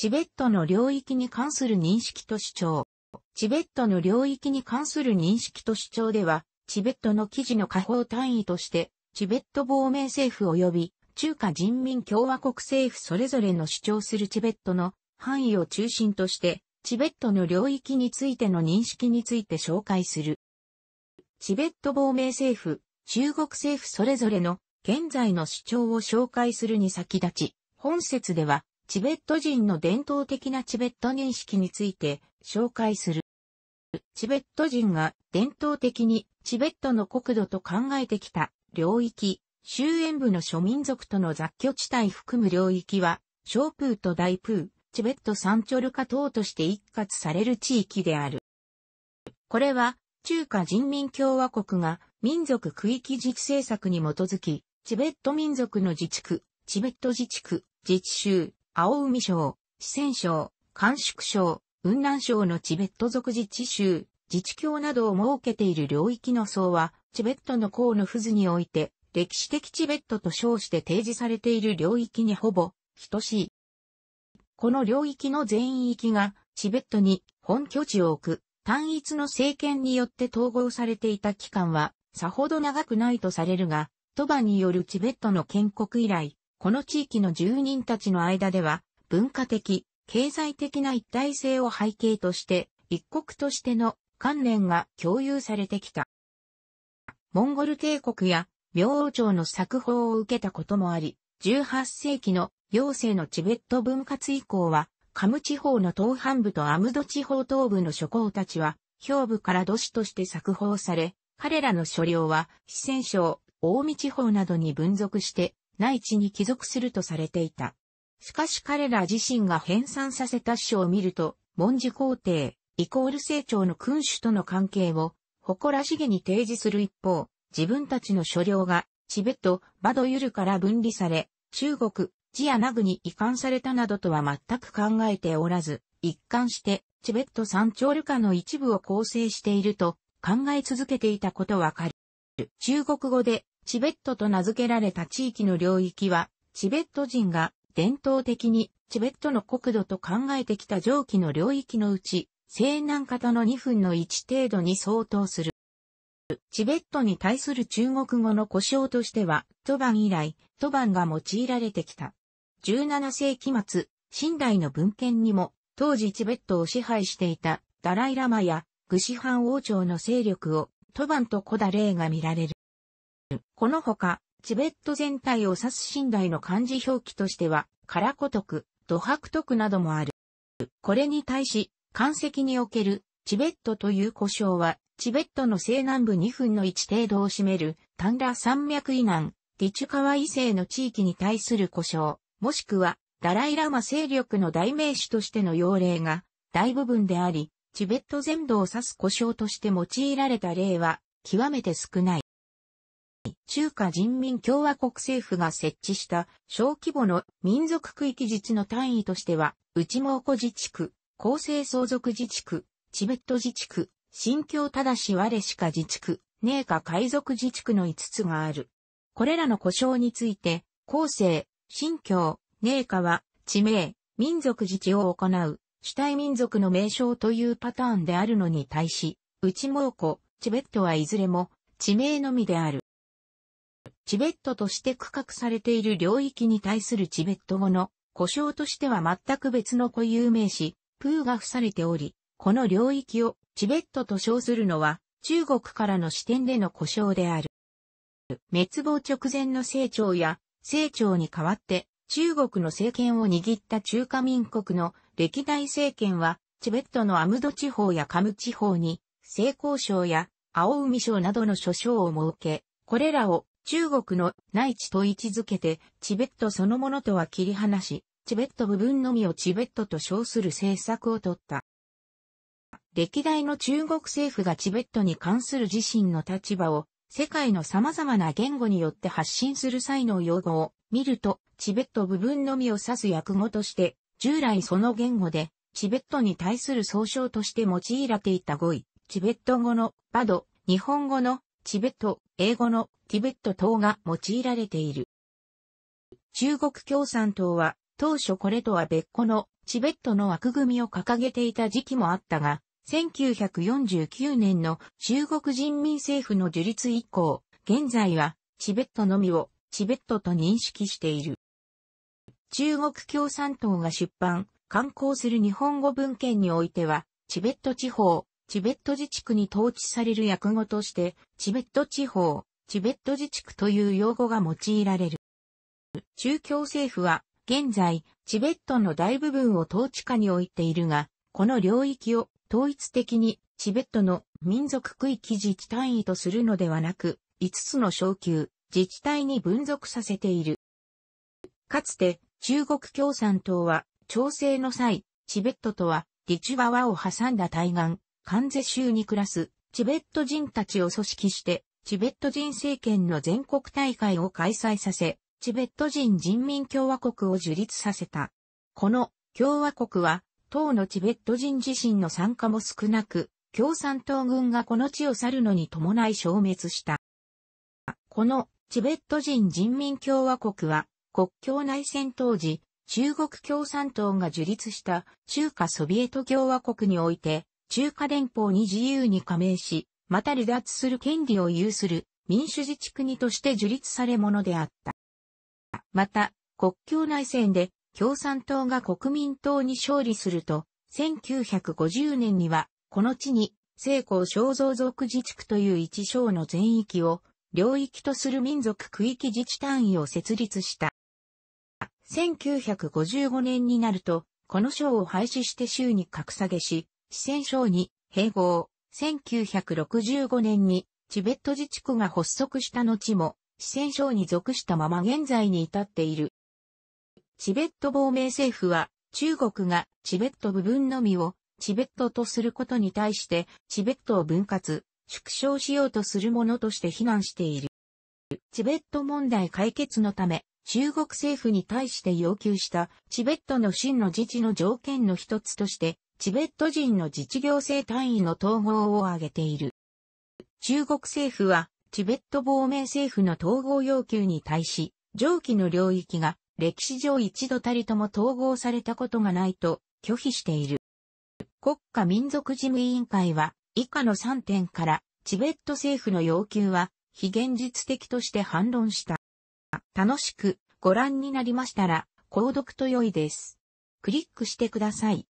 チベットの領域に関する認識と主張。チベットの領域に関する認識と主張では、チベットの記事の下方単位として、チベット亡命政府及び中華人民共和国政府それぞれの主張するチベットの範囲を中心として、チベットの領域についての認識について紹介する。チベット亡命政府、中国政府それぞれの現在の主張を紹介するに先立ち、本節ではチベット人の伝統的なチベット認識について紹介する。チベット人が伝統的にチベットの国土と考えてきた領域、周縁部の諸民族との雑居地帯含む領域は、小プーと大プー、チベットンチョルカ等として一括される地域である。これは、中華人民共和国が民族区域自治政策に基づき、チベット民族の自治区、チベット自治区、自治州、青海省、四川省、甘粛省、雲南省のチベット族自治州、自治教などを設けている領域の層は、チベットの項の付図において、歴史的チベットと称して提示されている領域にほぼ、等しい。この領域の全域が、チベットに本拠地を置く、単一の政権によって統合されていた期間は、さほど長くないとされるが、トバによるチベットの建国以来、この地域の住人たちの間では、文化的、経済的な一体性を背景として、一国としての観念が共有されてきた。モンゴル帝国や明王朝の作法を受けたこともあり、18世紀の行政のチベット分割以降は、カム地方の東半部とアムド地方東部の諸侯たちは、兵部から都市として作法され、彼らの所領は、四川省、大見地方などに分属して、内地に帰属するとされていた。しかし彼ら自身が編纂させた書を見ると、文字皇帝、イコール成長の君主との関係を誇らしげに提示する一方、自分たちの所領がチベット、バドユルから分離され、中国、ジアナグに移管されたなどとは全く考えておらず、一貫してチベット山頂ルカの一部を構成していると考え続けていたことわかる。中国語でチベットと名付けられた地域の領域は、チベット人が伝統的にチベットの国土と考えてきた上記の領域のうち、西南方の2分の1程度に相当する。チベットに対する中国語の故障としては、トバン以来、トバンが用いられてきた。17世紀末、新代の文献にも、当時チベットを支配していたダライラマやグシハン王朝の勢力をトバンとコダレが見られる。このほか、チベット全体を指す神代の漢字表記としては、カラコトク、ドハクトクなどもある。これに対し、漢石におけるチベットという呼称は、チベットの西南部2分の1程度を占める、タンラ山脈以南、ティチュカワ以西の地域に対する呼称、もしくは、ダライラマ勢力の代名詞としての要例が大部分であり、チベット全土を指す呼称として用いられた例は極めて少ない。中華人民共和国政府が設置した小規模の民族区域自治の単位としては、内蒙古自治区、厚生相続自治区、チベット自治区、新疆ただし我しか自治区、寧夏海賊自治区の5つがある。これらの故障について、後世、新疆、寧夏は、地名、民族自治を行う、主体民族の名称というパターンであるのに対し、内蒙古、チベットはいずれも、地名のみである。チベットとして区画されている領域に対するチベット語の呼称としては全く別の固有名詞、プーが付されており、この領域をチベットと称するのは中国からの視点での呼称である。滅亡直前の清朝や清朝に代わって中国の政権を握った中華民国の歴代政権はチベットのアムド地方やカム地方に、西高省や青海省などの諸省を設け、これらを中国の内地と位置づけて、チベットそのものとは切り離し、チベット部分のみをチベットと称する政策をとった。歴代の中国政府がチベットに関する自身の立場を世界の様々な言語によって発信する際の用語を見ると、チベット部分のみを指す訳語として、従来その言語で、チベットに対する総称として用いられていた語彙、チベット語のバド、日本語のチベット英語のティベット島が用いられている。中国共産党は当初これとは別個のチベットの枠組みを掲げていた時期もあったが、1949年の中国人民政府の樹立以降、現在はチベットのみをチベットと認識している。中国共産党が出版、刊行する日本語文献においては、チベット地方、チベット自治区に統治される訳語として、チベット地方、チベット自治区という用語が用いられる。中共政府は、現在、チベットの大部分を統治下に置いているが、この領域を統一的にチベットの民族区域自治単位とするのではなく、5つの小級、自治体に分属させている。かつて、中国共産党は、調整の際、チベットとは、リチュワワを挟んだ対岸、関税州に暮らすチベット人たちを組織して、チベット人政権の全国大会を開催させ、チベット人人民共和国を樹立させた。この共和国は、当のチベット人自身の参加も少なく、共産党軍がこの地を去るのに伴い消滅した。このチベット人人民共和国は、国境内戦当時、中国共産党が樹立した中華ソビエト共和国において、中華連邦に自由に加盟し、また離脱する権利を有する民主自治国として樹立されものであった。また、国境内戦で共産党が国民党に勝利すると、1950年には、この地に、成功肖像族自治区という一省の全域を、領域とする民族区域自治単位を設立した。1955年になると、この省を廃止して州に格下げし、四川省に併合、1965年にチベット自治区が発足した後も、四川省に属したまま現在に至っている。チベット亡命政府は、中国がチベット部分のみをチベットとすることに対して、チベットを分割、縮小しようとするものとして非難している。チベット問題解決のため、中国政府に対して要求したチベットの真の自治の条件の一つとして、チベット人の自治行政単位の統合を挙げている。中国政府は、チベット亡命政府の統合要求に対し、上記の領域が歴史上一度たりとも統合されたことがないと拒否している。国家民族事務委員会は以下の3点からチベット政府の要求は非現実的として反論した。楽しくご覧になりましたら購読と良いです。クリックしてください。